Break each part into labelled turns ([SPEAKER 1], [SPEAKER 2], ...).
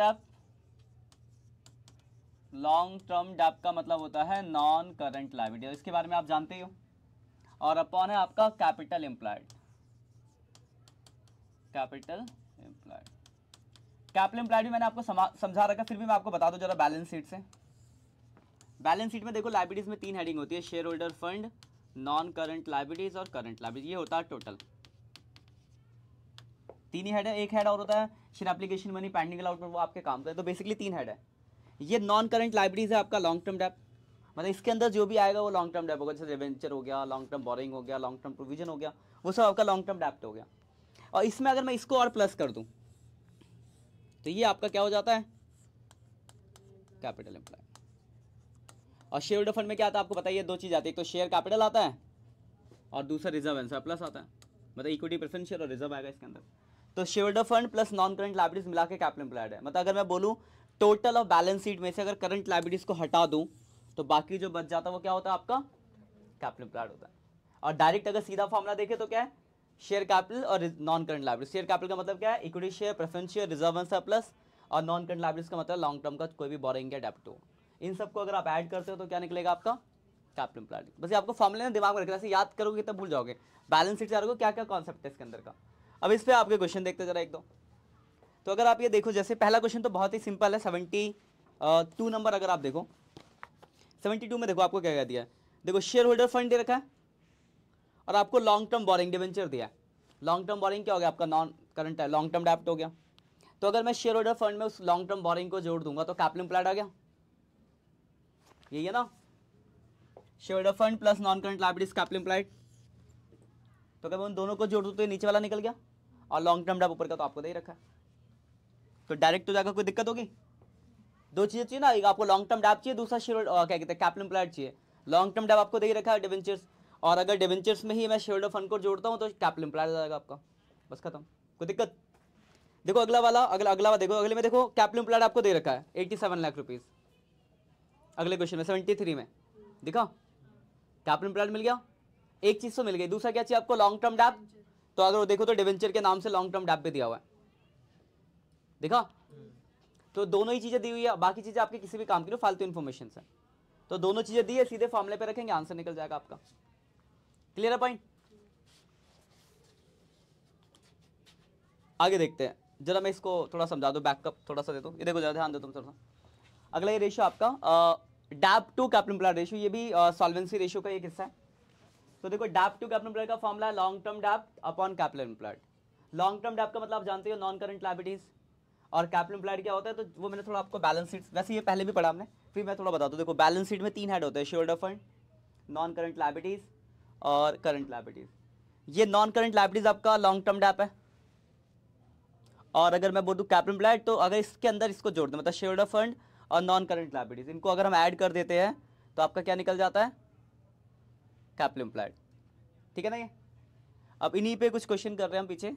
[SPEAKER 1] Depp long term Depp का मतलब होता है नॉन करंट लाइबिलिटी इसके बारे में आप जानते ही हो और अपॉन है आपका capital employed capital employed capital employed भी मैंने आपको समझा रखा फिर भी मैं आपको बता दूं जरा बैलेंस शीट से बैलेंस शीट में देखो लाइबिलिटीज में तीन हेडिंग होती है shareholder fund non current liabilities और करंट लाइबिलिटीज ये होता है टोटल तीन ही हेड है एक हेड और होता है share application money pending allotment पर वो आपके काम का तो बेसिकली तीन हेड है ये नॉन करेंट लाइब्रेरीज है आपका लॉन्ग टर्म डेप मतलब इसके अंदर जो भी आएगा वो लॉन्ग टर्म डेप होगा जैसे रेवेंचर हो गया लॉन्ग टर्म बोरिंग हो गया लॉन्ग टर्म प्रोविजन हो गया वो सब आपका लॉन्ग टर्म डेप्ट हो गया और इसमें अगर मैं इसको और प्लस कर दूँ तो ये आपका क्या हो जाता है कैपिटल एम्प्लॉय और शेयर होल्डर फंड में क्या आता है आपको बताइए दो चीज़ आती है एक तो शेयर कैपिटल आता है और दूसरा रिजर्व एंसर प्लस आता है मतलब इक्विटी प्रेफरेंस शेयर और रिजर्व आएगा इसके अंदर तो shareholder fund plus non current liabilities मिला के कैपिटल एम्प्लॉयड है मतलब अगर मैं बोलूँ टोटल ऑफ बैलेंस शीट में से अगर करंट लाइब्रेटीज को हटा दूँ तो बाकी जो बच जाता है वो क्या होता है आपका कैपिटल एम्प्लॉयड होता है और डायरेक्ट अगर सीधा फॉर्मला देखें तो क्या है शेयर कैपिटल और non current liability share capital का मतलब क्या है equity share preference share reserve and plus और नॉन करंट लाइबिलिटीज का मतलब लॉन्ग टर्म का कोई भी बोरिंग या डेप्ट हो इन सबको अगर आप ऐड करते हो तो क्या निकलेगा आपका कैपिटल एम्प्लॉयड बस ये आपको फॉर्मूले ना दिमाग में रखना याद करोगे तो भूल जाओगे बैलेंस शीट चारोगे क्या क्या कॉन्सेप्ट है इसके अंदर का अब इस पर आपके क्वेश्चन देखते जरा एक दो तो अगर आप ये देखो जैसे पहला क्वेश्चन तो बहुत ही सिंपल है सेवेंटी टू नंबर अगर आप देखो सेवेंटी टू में देखो आपको क्या क्या दिया है देखो शेयर होल्डर फंड दे रखा है और आपको लॉन्ग टर्म बोरिंग डिवेंचर दिया है लॉन्ग टर्म बोरिंग क्या हो गया आपका नॉन करंट है लॉन्ग टर्म डेप्ट हो गया तो अगर मैं शेयर होल्डर फंड में उस लॉन्ग टर्म बोरिंग को जोड़ दूंगा तो कैपिटल एम्प्लॉयड आ गया यही है ना shareholder fund plus non current liabilities capital employed तो कभी मैं उन दोनों को जोड़ दो तो ये नीचे वाला निकल गया और लॉन्ग टर्म डाप ऊपर का तो आपको दे ही रखा है तो डायरेक्ट तो जाकर कोई दिक्कत होगी दो चीज़ें चाहिए ना एक आपको लॉन्ग टर्म डाप चाहिए दूसरा शेयर क्या कहते हैं कैपिटल एम्प्लॉयड चाहिए लॉन्ग टर्म डाप आपको दे ही रखा है डिवेंचर्स और अगर डिवेंचर्स में ही मैं शेयर फंड को जोड़ता हूँ तो कैपिटल हो जाएगा आपका बस खत्म कोई दिक्कत देखो अगला वाला अगला अगला वाला देखो अगले में देखो कैपिटल एम्प्लॉयड आपको दे रखा है एट्टी सेवन लाख रुपीज़ अगले क्वेश्चन में सेवेंटी थ्री में देखा कैपिटल एम्प्लॉयड मिल गया एक चीज़ तो मिल गई दूसरा क्या चाहिए आपको लॉन्ग टर्म डैप तो अगर देखो तो डिवेंचर के नाम से लॉन्ग टर्म डैप भी दिया हुआ है देखा तो दोनों ही चीज़ें दी हुई है बाकी चीज़ें आपके किसी भी काम की फालतू इन्फॉर्मेशन है तो दोनों चीज़ें दी है सीधे फॉर्मले पे रखेंगे आंसर निकल जाएगा आपका क्लियर है पॉइंट आगे देखते हैं जरा मैं इसको थोड़ा समझा दो बैकअप थोड़ा सा दे दो ये देखो जरा ध्यान दो तुम थोड़ा अगला ये रेशियो आपका डैप टू कैपिटल रेशियो ये भी सॉल्वेंसी रेशियो का एक हिस्सा है तो देखो डाप टू कैपिटल एम्प्लॉयड का फॉर्मला है long term debt upon capital employed long term debt का मतलब आप जानते हो नॉन करंट लाइबिलिटीज और कैपिटल एम्प्लॉयड क्या होता है तो वो मैंने थोड़ा आपको बैलेंस शीट वैसे ये पहले भी पढ़ा हमने फिर मैं थोड़ा बता दूँ देखो बैलेंस शीट में तीन हेड होते हैं shareholder fund non current liabilities और करंट लाइबिलिटीज ये नॉन करंट लाइबिलिटीज आपका लॉन्ग टर्म डाप है और अगर मैं बोल दूँ कैपिटल एम्प्लॉयड तो अगर इसके अंदर इसको जोड़ दें मतलब शेयर्ड फंड और नॉन करंट लाइबिलिटीज इनको अगर हम ऐड कर देते हैं तो आपका क्या निकल जाता है कैपिटल एम्प्लॉयड ठीक है ना ये अब इन्हीं पे कुछ क्वेश्चन कर रहे हैं हम पीछे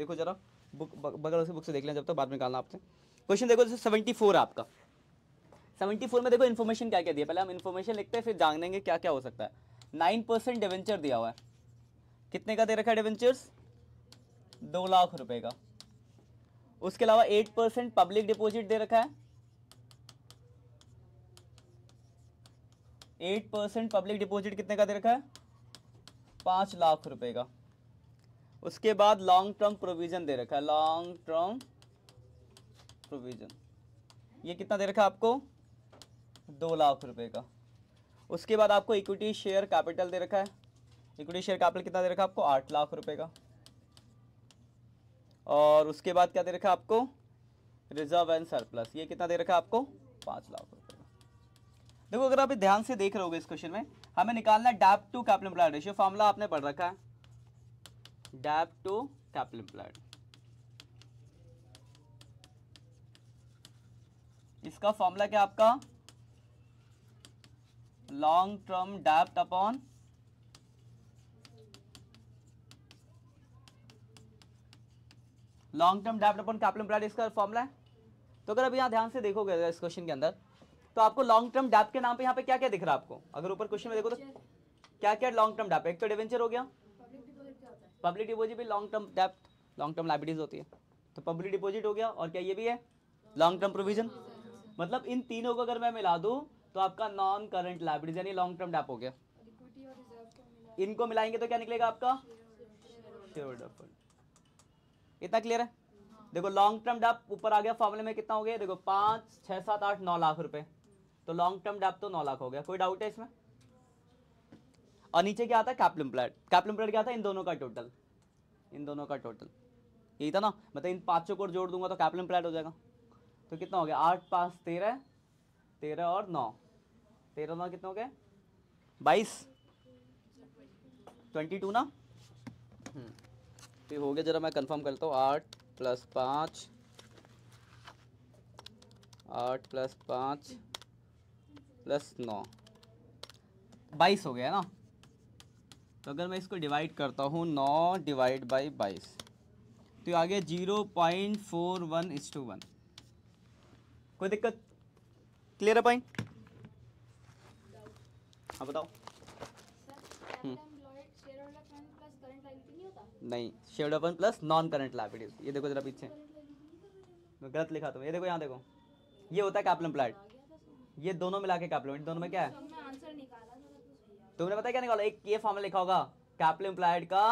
[SPEAKER 1] देखो जरा बुक बगल से बुक से देख लें जब तक तो बाद में निकालना आपसे क्वेश्चन देखो जैसे सेवेंटी फोर आपका सेवेंटी फोर में देखो इन्फॉर्मेशन क्या क्या दिया पहले हम इन्फॉर्मेशन लिखते हैं फिर जान लेंगे क्या क्या हो सकता है नाइन परसेंट डिवेंचर दिया हुआ है कितने का दे रखा है डिवेंचर्स दो लाख रुपए का उसके अलावा एट परसेंट पब्लिक डिपोजिट दे रखा है एट परसेंट पब्लिक डिपॉजिट कितने का दे रखा है पाँच लाख रुपए का उसके बाद लॉन्ग टर्म प्रोविज़न दे रखा है लॉन्ग टर्म प्रोविज़न ये कितना दे रखा है आपको दो लाख रुपए का उसके बाद आपको इक्विटी शेयर कैपिटल दे रखा है इक्विटी शेयर कैपिटल कितना दे रखा है आपको आठ लाख रुपए का और उसके बाद क्या दे रखा है आपको रिजर्व एंड सरप्लस ये कितना दे रखा है आपको पाँच लाख रुपये देखो अगर आप ध्यान से देख रहे हो इस क्वेश्चन में हमें निकालना है debt to कैप्लम plot ratio formula आपने पढ़ रखा है डैप टू कैपिल प्लाट इसका फॉर्मूला क्या आपका लॉन्ग टर्म डेप्ट अपॉन लॉन्ग टर्म डेप्ट अपॉन कैपिल एम्प्लॉयड इसका फॉर्मूला है तो अगर अब यहां ध्यान से देखोगे इस क्वेश्चन के अंदर तो आपको लॉन्ग टर्म डैप के नाम पे यहाँ पे क्या क्या दिख रहा है आपको अगर ऊपर क्वेश्चन में देखो तो क्या क्या लॉन्ग टर्म डैप एक तो डिवेंचर हो गया पब्लिक डिपोजिट भी लॉन्ग टर्म डेप्ट लॉन्ग टर्म लाइब्रेटीज होती है तो पब्लिक डिपोजिट हो गया और क्या ये भी है लॉन्ग टर्म प्रोविजन मतलब इन तीनों को अगर मैं मिला दूँ तो आपका नॉन करंट लाइब्रेटीज यानी लॉन्ग टर्म डैप हो गया इनको मिलाएंगे तो क्या निकलेगा आपका इतना क्लियर है देखो लॉन्ग टर्म डेप ऊपर आ गया फॉर्मूले में कितना हो गया देखो पाँच छः सात आठ नौ लाख रुपए तो लॉन्ग टर्म डेप तो नौ लाख हो गया कोई डाउट है इसमें और नीचे क्या आता है कैप्लम प्लेट कैप्लम प्लेट क्या था इन दोनों का टोटल इन दोनों का टोटल यही था ना मतलब इन पाँचों को जोड़ दूंगा तो कैप्लम प्लेट हो जाएगा तो कितना हो गया आठ पाँच तेरह तेरह और नौ तेरह नौ कितना हो गया बाईस ट्वेंटी टू ना तो हो गया जरा मैं कंफर्म करता हूँ आठ प्लस पाँच आठ प्लस पाँच प्लस नौ बाईस हो गया ना तो अगर मैं इसको डिवाइड करता हूँ नौ डिवाइड बाई बाईस तो आ गया zero point four one is to one कोई दिक्कत क्लियर है पॉइंट हाँ बताओ हम्म। नहीं शेड अपन प्लस नॉन करंट लाइबिलिटी ये देखो जरा पीछे गलत लिखा तो ये देखो यहाँ देखो ये होता है कैप्लम प्लाट ये दोनों मिला के कैपलो दोनों में क्या है तुमने पता क्या निकाला एक ये फॉर्मूला लिखा होगा कैप्ल इम्प्लाइड का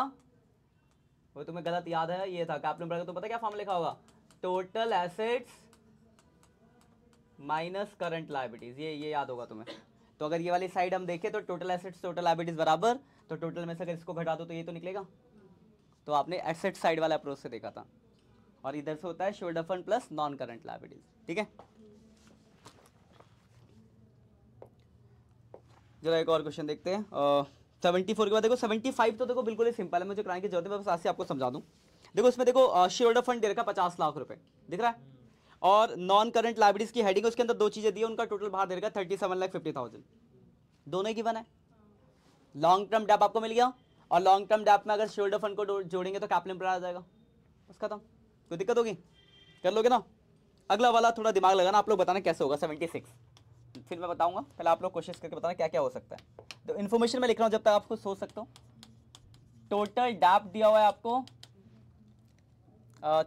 [SPEAKER 1] वो तुम्हें गलत याद है ये था कैप्ल इम्प्लाइड का तुम पता क्या फॉर्मूला लिखा होगा total assets minus current liabilities ये ये याद होगा तुम्हें तो अगर ये वाली साइड हम देखें तो टोटल एसेट्स टोटल लाइबिलिटीज बराबर तो टोटल में से अगर इसको घटा दो तो ये तो निकलेगा तो आपने एसेट साइड वाला अप्रोच से देखा था और इधर से होता है shareholder fund plus non current liabilities ठीक है जरा एक और क्वेश्चन देखते हैं सेवेंटी फोर के बाद देखो सेवेंटी फाइव तो देखो बिल्कुल ही सिंपल है मुझे कराने की जरूरत है बस आज आपको समझा दूँ देखो इसमें देखो शेयर फंड दे रखा पचास लाख रुपये दिख रहा है और नॉन करंट लाइब्रेरीज की हेडिंग उसके अंदर दो चीज़ें दी है उनका टोटल भार दे रखा thirty seven lakh fifty thousand दोनों ही गिवन है लॉन्ग टर्म डैप आपको मिल गया और लॉन्ग टर्म डैप में अगर शोल्डर फंड को जोड़ेंगे तो कैपिटल एम्प्लॉय आ जाएगा बस खत्म कोई दिक्कत होगी कर लोगे ना अगला वाला थोड़ा दिमाग लगाना आप लोग बताना कैसे होगा सेवेंटी सिक्स फिर मैं बताऊंगा पहले आप लोग कोशिश करके बताना क्या क्या हो सकता है तो इन्फॉर्मेशन मैं लिख रहा हूँ जब तक आपको सोच सकता हूँ टोटल डैप दिया हुआ है आपको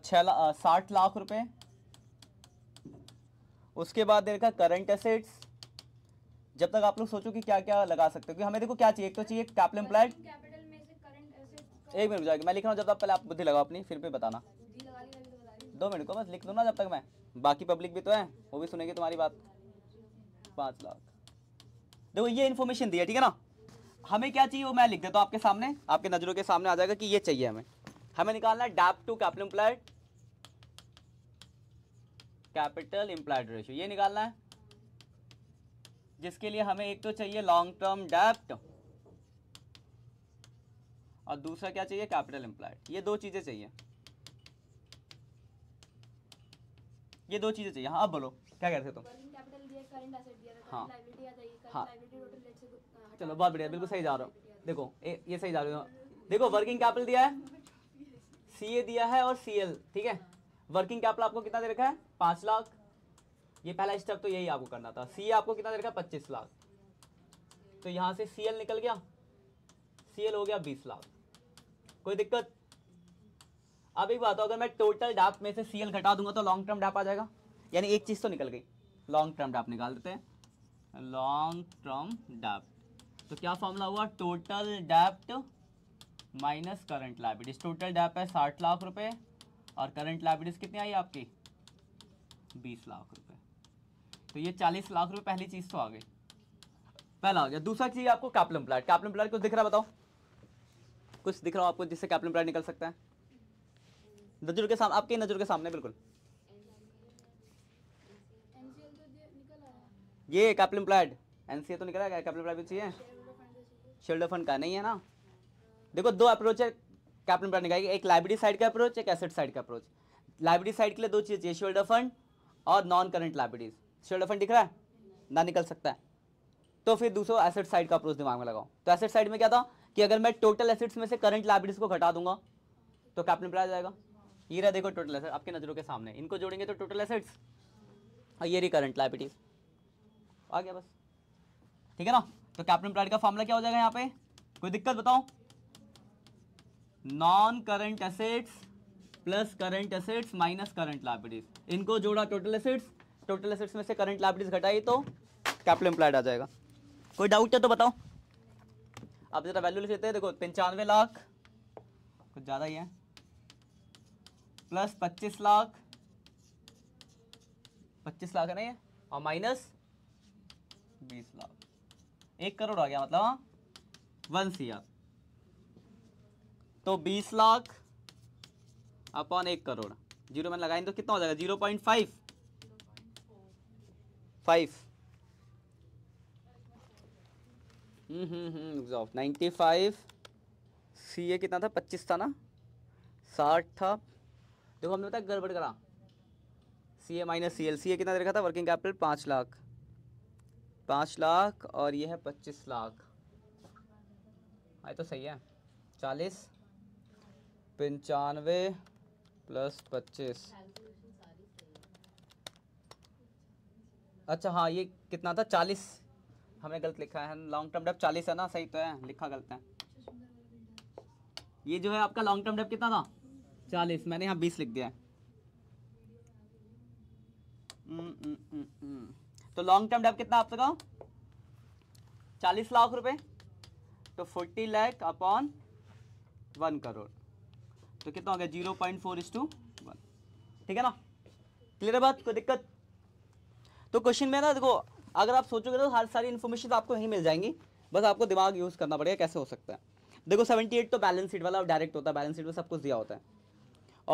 [SPEAKER 1] छः साठ लाख रुपए उसके बाद देखा करंट एसेट्स जब तक आप लोग सोचो कि क्या क्या लगा सकते हो क्योंकि हमें देखो क्या चाहिए एक तो चाहिए कैपिटल एम्प्लॉयड एक मिनट जाएगी मैं लिख रहा हूँ जब तक पहले आप बुद्धि लगाओ अपनी फिर भी बताना तो दो मिनट को बस लिख दो ना जब तक मैं बाकी पब्लिक भी तो है वो भी सुनेगी तुम्हारी बात पांच लाख देखो ये इन्फॉर्मेशन दिया ठीक है ना हमें क्या चाहिए वो मैं लिख देता हूँ आपके सामने आपके नज़रों के सामने आ जाएगा कि ये चाहिए हमें हमें निकालना है debt to capital employed capital employed ratio ये निकालना है जिसके लिए हमें एक तो चाहिए लॉन्ग टर्म डेप्ट और दूसरा क्या चाहिए कैपिटल इम्प्लाइड ये दो चीज़ें चाहिए ये दो चीज़ें चाहिए हाँ बोलो क्या कहते तुम तो? हाँ हाँ चलो बहुत बढ़िया बिल्कुल सही जा रहा हूँ देखो ये सही जा रहे हो देखो वर्किंग कैपिटल दिया है सी ए दिया है और सी एल ठीक है वर्किंग कैपिटल आपको कितना दे रखा है पाँच लाख ये पहला स्टेप तो यही आपको करना था सी आपको कितना दे रखा है पच्चीस लाख तो यहाँ से सी एल निकल गया सी एल हो गया बीस लाख कोई दिक्कत अब एक बात हो अगर मैं टोटल डाप में से सी एल घटा दूंगा तो लॉन्ग टर्म डाप आ जाएगा यानी एक चीज़ तो निकल गई लॉन्ग टर्म डाप निकाल देते हैं लॉन्ग टर्म डाप्ट तो क्या फॉर्मूला हुआ टोटल डेप्ट minus current liabilities total debt है साठ लाख रुपए और करंट लाइबिलिटीज कितनी आई आपकी बीस लाख रुपए तो ये चालीस लाख रुपए पहली चीज़ तो आ गई पहला हो गया दूसरा चीज़ आपको कैप्लम प्लाट कैप्लम प्लाट कुछ दिख रहा बताओ कुछ दिख रहा हूँ आपको जिससे कैप्लम प्लाट निकल सकता है नजर के सामने आपकी नज़र के सामने बिल्कुल ये कैपिटल एम्प्लॉयड एन तो निकला क्या कैपिटल एम्प्लॉयड चाहिए शेल्डर फंड का नहीं है ना देखो दो अप्रोच है कैपिटल एम्प्लॉयड निकाल एक लाइब्रेरी साइड का अप्रोच एक एसेट साइड का अप्रोच लाइब्रेरी साइड के लिए दो चीज चाहिए शेल्डर फंड और non current liabilities shareholder fund दिख रहा है ना निकल सकता है तो फिर दूसरा एसेट साइड का अप्रोच दिमाग में लगाओ तो एसेट साइड में क्या था कि अगर मैं टोटल एसेट्स में से करंट लाइब्रेरीज को घटा दूंगा तो कैप्टन एम्प्लॉय जाएगा ये रहा देखो टोटल एसेट आपकी नज़रों के सामने इनको जोड़ेंगे तो टोटल एसेट्स और ये रही करंट लाइब्रेरीज आ गया बस ठीक है ना तो कैप्टन प्लाइड का फॉर्मूला क्या हो जाएगा यहाँ पे कोई दिक्कत बताओ non current assets plus current assets minus current liabilities इनको जोड़ा टोटल एसेट्स टोटल एसेट्स में से करंट लाइब्रेटीज घटाई तो कैपिटल एम्प्लॉयड आ जाएगा कोई डाउट है तो बताओ आप ज़रा वैल्यू लिख लेते हैं देखो पंचानवे लाख कुछ ज़्यादा ही है प्लस पच्चीस लाख पच्चीस लाख है ना ये और माइनस बीस लाख एक करोड़ आ गया मतलब हाँ? वन सी आर तो बीस लाख अपॉन एक करोड़ जीरो में लगाएंगे तो कितना हो जाएगा zero point five five hmm, hmm, hmm ninety five C A कितना था पच्चीस था ना साठ था देखो हमने बताया गड़बड़ करा सी ए minus C L C A कितना देखा था वर्किंग कैपिटल पाँच लाख पाँच लाख और ये है पच्चीस लाख आए तो सही है चालीस पंचानवे प्लस पच्चीस अच्छा हाँ ये कितना था चालीस हमने गलत लिखा है लॉन्ग टर्म डेप चालीस है ना सही तो है लिखा गलत है ये जो है आपका लॉन्ग टर्म डेप कितना था चालीस मैंने यहाँ बीस लिख दिया है हम्म, हम्म, हम्म, तो लॉन्ग टर्म डेप कितना आप सका चालीस लाख रुपए तो forty lakh upon one crore तो कितना हो गया zero point four is to one ठीक है ना क्लियर बात कोई दिक्कत तो क्वेश्चन में ना देखो अगर आप सोचोगे तो हर सारी इन्फॉर्मेशन तो आपको यहीं मिल जाएंगी बस आपको दिमाग यूज़ करना पड़ेगा कैसे हो सकता है देखो 78 तो बैलेंस शीट वाला डायरेक्ट होता है बैलेंस शीट में सब कुछ दिया होता है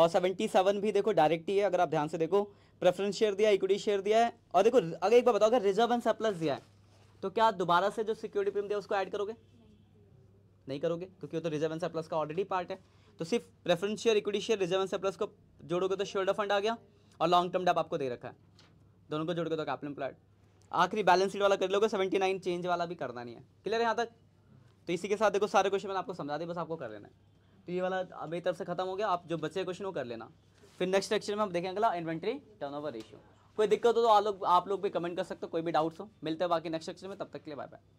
[SPEAKER 1] और 77 भी देखो डायरेक्ट ही है अगर आप ध्यान से देखो प्रेफरेंस शेयर दिया इक्विटी शेयर दिया है और देखो अगर एक बार बताओ अगर रिजर्व एंड सरप्लस दिया है तो क्या दोबारा से जो सिक्योरिटी प्रीमियम दिया उसको ऐड करोगे नहीं करोगे क्योंकि वो तो रिजर्व एंड सरप्लस का ऑलरेडी पार्ट है तो सिर्फ preference share equity share reserve and surplus को जोड़ोगे तो शेयर फंड आ गया और लॉन्ग टर्म डेप आपको दे रखा है दोनों को जोड़ोगे तो कैपिटल एम्प्लॉयड आखिरी बैलेंस शीट वाला कर लोगे सेवेंटी नाइन चेंज वाला भी करना नहीं है क्लियर है यहाँ तक तो इसी के साथ देखो सारे क्वेश्चन मैंने आपको समझा दी बस आपको कर लेना है तो ये वाला मेरी तरफ से खत्म हो गया आप जो बचे क्वेश्चन वो कर लेना फिर नेक्स्ट लेक्चर में हम देखेंगे अगला इन्वेंट्री टर्नओवर रेशियो कोई दिक्कत हो तो आप लोग आप लोग भी कमेंट कर सकते हो कोई भी डाउट्स हो मिलते हैं बाकी नेक्स्ट लेक्चर में तब तक के लिए बाय बाय